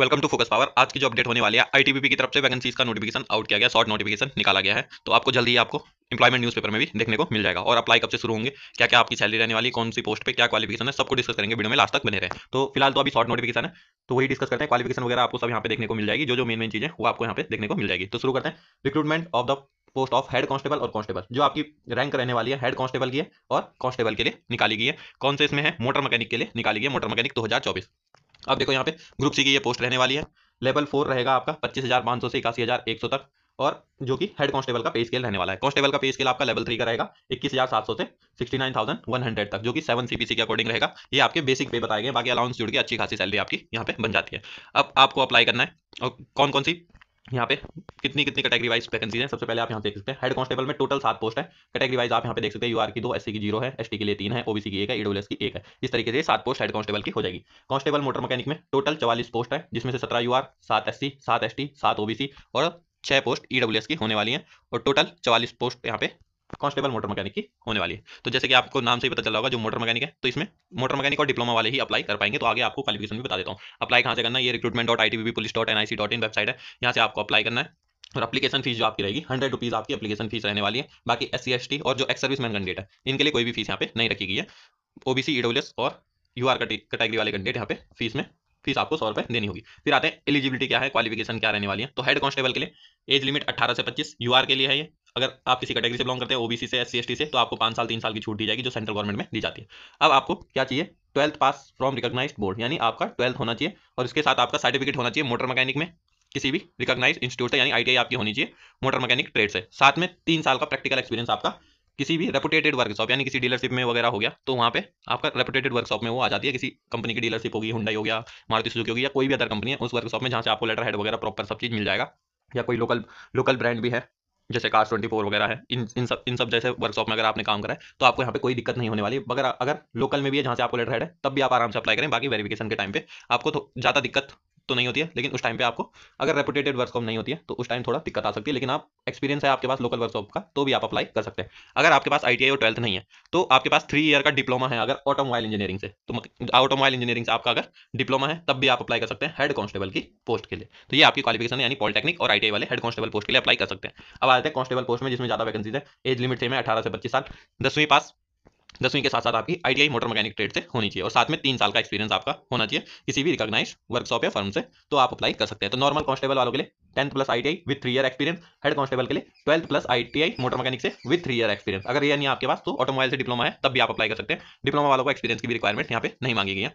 welcome to focus power आज की जो अपडेट होने वाली है आईटीबीपी की तरफ से वैकेंसीज का नोटिफिकेशन आउट किया गया शॉर्ट नोटिफिकेशन निकाला गया है तो आपको जल्दी ही आपको इंप्लॉयमेंट न्यूज़पेपर में भी देखने को मिल जाएगा और अप्लाई कब से शुरू होंगे क्या क्या आपकी सैलरी रहने वाली कौन सी पोस्ट पे क्या क्वालिफिकेशन है सबको डिस्कस करेंगे वीडियो में लास्ट तक बने रहे तो फिलहाल तो अभी शॉर्ट नोटिफिकेशन है तो वही डिस्कस करते हैं क्वालिफिकेशन वगैरह आपको सब यहाँ पे देखने को मिल जाएगी जो जो मेन मेन चीज़ें वो आपको यहाँ पे देखने को मिल जाएगी तो शुरू करते हैं recruitment of the post of head constable और कांस्टेबल जो आपकी रैंक रहने वाली है हेड कांस्टेबल की है और कांस्टेबल के लिए निकाली गई है कौन से इसमें है मोटर मैकेनिक के लिए निकाली गई है मोटर मैकेनिक 2024 अब देखो यहाँ पे ग्रुप सी की ये पोस्ट रहने वाली है लेवल फोर रहेगा आपका पच्चीस हज़ार पांच सौ से इक्यासी हज़ार एक सौ तक और जो कि हेड कांस्टेबल का पे स्केल रहने वाला है कांस्टेबल का पे स्केल आपका लेवल थ्री का रहेगा इक्कीस हज़ार सात सौ से sixty nine thousand one hundred तक जो कि सेवन सीपीसी के अकॉर्डिंग रहेगा ये आपके बेसिक पे बताए गए बाकी अलाउंस जुड़ के अच्छी खासी सैलरी आपकी यहाँ पे बन जाती है अब आपको अप्लाई करना है और कौन कौन सी यहाँ पे कितनी कितनी कैटेगरी वाइज वैकेंसी है सबसे पहले आप यहाँ देख सकते हैं हेड कॉन्स्टेबल में टोटल सात पोस्ट है कैटेगरी वाइज आप यहाँ पे देख सकते हैं यूआर की दो एससी की जीरो है एसटी के लिए तीन है ओबीसी की एक है ईडब्ल्यूएस की एक है इस तरीके से सात पोस्ट हेड कॉन्स्टेबल की हो जाएगी कॉन्स्टेबल मोटर मैकेनिक में टोटल चवालीस पोस्ट है जिसमें से सत्रह यू आर सात एस सी सात एस टी सात ओबीसी और छह पोस्ट ईडब्ल्यूएस e की होने वाली है और टोटल चवालीस पोस्ट यहाँ पे कॉन्स्टेबल मोटर मैकेनिक की होने वाली है तो जैसे कि आपको नाम से ही पता चला होगा जो मोटर मैकेनिक है तो इसमें मोटर मैकेनिक और डिप्लोमा वाले ही अप्लाई कर पाएंगे तो आगे आपको क्वालिफिकेशन भी बता देता हूँ अप्लाई कहाँ से करना है ये recruitment dot I T police dot N I C dot in website है यहाँ से आपको अप्लाई करना है और अपलीकेशन फीस जो आपकी रहेगी हंड्रेड रुपीज़ आपकी अपलीकेशन फीस रहने वाली है बाकी एस सी और जो एक्स सर्विस मैन कैंडिडेट है इनके लिए कोई भी फीस यहाँ पे नहीं रखी गई है ओबीसी ईडब्ल्यूएस e और यू आर कैटेगरी वाले कैंडिडेट यहाँ पे फीस में फीस आपको सौ रुपये देनी होगी फिर आते हैं एलिजिबिलिटी क्या है क्वालिफिकेशन क्या रहने वाली है तो हेड कॉन्स्टेबल के लिए एज लिमिट अठारह से पच्चीस यू के लिए है ये अगर आप किसी कैटेगरी से बिलोंग करते हैं ओबीसी से एस सी से तो आपको पांच साल तीन साल की छूट दी जाएगी जो सेंट्रल गवर्नमेंट में दी जाती है अब आपको क्या चाहिए twelfth pass from recognise board यानी आपका ट्वेल्थ होना चाहिए और इसके साथ आपका सर्टिफिकेट होना चाहिए मोटर मैकेनिक में किसी भी रिकॉग्नाइज इंस्टीट्यूट से यानी आई आपकी होनी चाहिए मोटर मैकेनिक ट्रेड से साथ में तीन साल का प्रैक्टिकल एक्सपीरियंस आपका किसी भी रेपुटेटेड वर्कशॉप यानी किसी डीलरशिप में वगैरह हो गया तो वहाँ पे आपका रेपुटेटेड वर्कशॉप में वो आ जाती है किसी कंपनी की डीलरशिप होगी हुंडई हो गया मारुति सुजुकी होगी या कोई भी अदर कंपनी है उस वर्कशॉप में जहाँ से आपको लेटर हेड वगैरह प्रॉपर सब चीज़ मिल जाएगा या कोई लोकल लोकल ब्रांड भी है जैसे कार्स ट्वेंटी फोर वगैरह है इन इन सब इन सब जैसे वर्कशॉप में अगर आपने काम करा है तो आपको यहाँ पे कोई दिक्कत नहीं होने वाली मगर अगर लोकल में भी है जहाँ से आपको लेटर हेड है तब भी आप आराम से अप्लाई करें बाकी वेरिफिकेशन के टाइम पे आपको तो ज़्यादा दिक्कत तो नहीं होती है लेकिन उस टाइम पे आपको अगर रेपुटेटेड वर्कशॉप नहीं होती है तो उस टाइम थोड़ा दिक्कत आ सकती है लेकिन आप एक्सपीरियंस है आपके पास लोकल वर्कशॉप का तो भी आप अप्लाई कर सकते हैं अगर आपके पास आईटीआई और ट्वेल्थ नहीं है तो आपके पास थ्री ईयर का डिप्लोमा है अगर ऑटोमोबाइल इंजीनियरिंग से तो ऑटोमोबाइल इंजीनियरिंग से आपका अगर डिप्लोमा है तब भी आप अप्लाई कर सकते हैं हेड कॉन्स्टेबल की पोस्ट के लिए तो ये आपकी क्वालिफिकेशन यानी पॉलिटेक्निक और आई वाले हेड कॉन्स्टेबल पोस्ट के लिए अप्लाई कर सकते हैं अब आते हैं कॉन्स्टेबल पोस्ट में जिसमें ज्यादा वैकेंसी है एज लिमिट से में अठारह से पच्चीस साल दसवीं पास दसवीं के साथ साथ आपकी आईटीआई मोटर मैकेनिक ट्रेड से होनी चाहिए और साथ में तीन साल का एक्सपीरियंस आपका होना चाहिए किसी भी रिकॉग्नाइज वर्कशॉप या फर्म से तो आप अप्लाई कर सकते हैं तो नॉर्मल कॉन्स्टेबल वालों के लिए tenth plus I with three year experience head constable के लिए twelfth plus I motor mechanic से विद थ्री ईयर एक्सपीरियंस अगर ये नहीं आपके पास तो ऑटोमोबाइल से डिप्लोमा है तब भी आप अप्लाई कर सकते हैं डिप्लोमा वालों को एक्सपीरियंस की भी रिक्वायरमेंट यहाँ पे नहीं मांगी गई है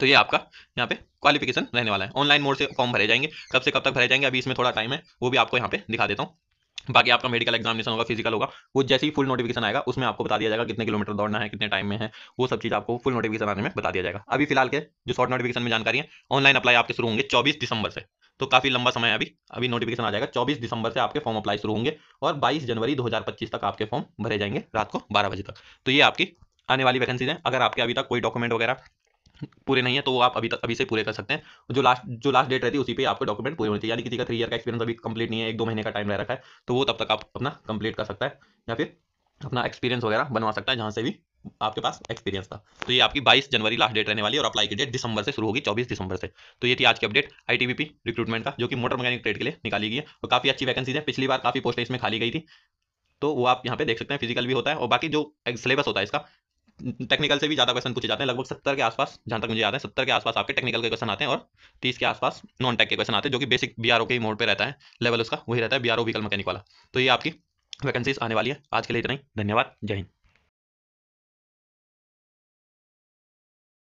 तो ये आपका यहाँ पे क्वालिफिकेशन रहने वाला है ऑनलाइन मोड से फॉर्म भरे जाएंगे कब से कब तक भरे जाएंगे अभी इसमें थोड़ा टाइम है वो भी आपको यहाँ पे दिखा देता हूँ बाकी आपका मेडिकल एग्जामिनेशन होगा फिजिकल होगा वो जैसे ही फुल नोटिफिकेशन आएगा उसमें आपको बता दिया जाएगा कितने किलोमीटर दौड़ना है कितने टाइम में है वो सब चीज़ आपको फुल नोटिफिकेशन आने में बता दिया जाएगा अभी फिलहाल के जो शॉर्ट नोटिफिकेशन में जानकारी है ऑनलाइन अप्लाई आपके शुरू होंगे चौबीस दिसंबर से तो काफ़ी लंबा समय है अभी अभी नोटिफिकेशन आ जाएगा चौबीस दिसंबर से आपके फॉर्म अप्लाई शुरू होंगे और बाईस जनवरी दो तक आपके फॉर्म भरे जाएंगे रात को बारह बजे तक तो ये आपकी आने वाली वैकेंसीज हैं अगर आपके अभी तक कोई डॉक्यूमेंट वगैरह पूरे नहीं है तो वो आप अभी तक अभी से पूरे कर सकते हैं जो लास्ट जो लास्ट डेट रहती है उसी पे आपके डॉक्यूमेंट पूरे होने चाहिए यानी किसी का थ्री ईयर का एक्सपीरियंस अभी कंप्लीट नहीं है एक दो महीने का टाइम रह रखा है तो वो तब तक आप अपना कंप्लीट कर सकता है या फिर अपना एक्सपीरियंस वगैरह बनवा सकता है जहाँ से भी आपके पास एक्सपीरियंस था तो ये आपकी 22 जनवरी लास्ट डेट रहने वाली है और अप्लाई की डेट दिसंबर से शुरू होगी 24 दिसंबर से तो ये थी आज की अपडेट आईटीबीपी रिक्रूटमेंट का जो कि मोटर मैकेनिक ट्रेड के लिए निकाली गई है और काफ़ी अच्छी वैकेंसीज है पिछली बार काफ़ी पोस्टें इसमें खाली गई थी तो वो आप यहाँ पे देख सकते हैं फिजिकल भी होता है और बाकी जो सिलेबस होता है इसका टेक्निकल से भी ज़्यादा क्वेश्चन पूछे जाते हैं लगभग सत्तर के आसपास जहां तक मुझे याद है सत्तर के आसपास आपके टेक्निकल के क्वेश्चन आते हैं और तीस के आसपास नॉन टेक के क्वेश्चन आते हैं जो कि बेसिक बी के मोड पर रहता है लेवल उसका वही रहता है बी आर व्हीकल मैकेनिक वाला तो ये आपकी वैकेंसीज आने वाली है आज के लिए इतना ही धन्यवाद जय हिंद